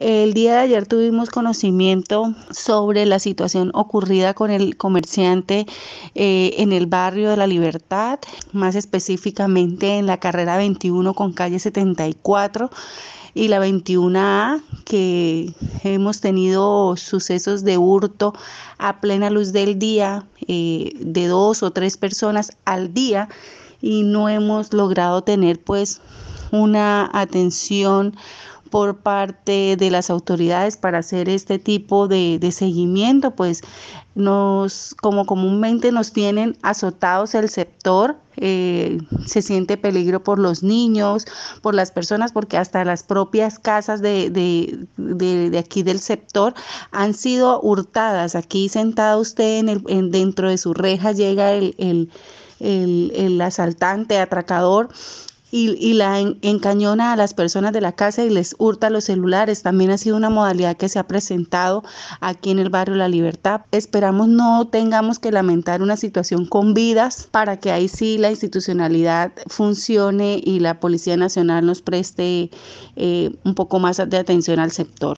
El día de ayer tuvimos conocimiento sobre la situación ocurrida con el comerciante eh, en el barrio de la Libertad, más específicamente en la carrera 21 con calle 74 y la 21A, que hemos tenido sucesos de hurto a plena luz del día, eh, de dos o tres personas al día, y no hemos logrado tener pues una atención por parte de las autoridades para hacer este tipo de, seguimiento, pues nos, como comúnmente nos tienen azotados el sector, eh, se siente peligro por los niños, por las personas, porque hasta las propias casas de, de, de, aquí del sector han sido hurtadas. Aquí sentado usted en el, dentro de su reja llega el asaltante, atracador y, y la encañona a las personas de la casa y les hurta los celulares. También ha sido una modalidad que se ha presentado aquí en el barrio La Libertad. Esperamos no tengamos que lamentar una situación con vidas para que ahí sí la institucionalidad funcione y la Policía Nacional nos preste eh, un poco más de atención al sector.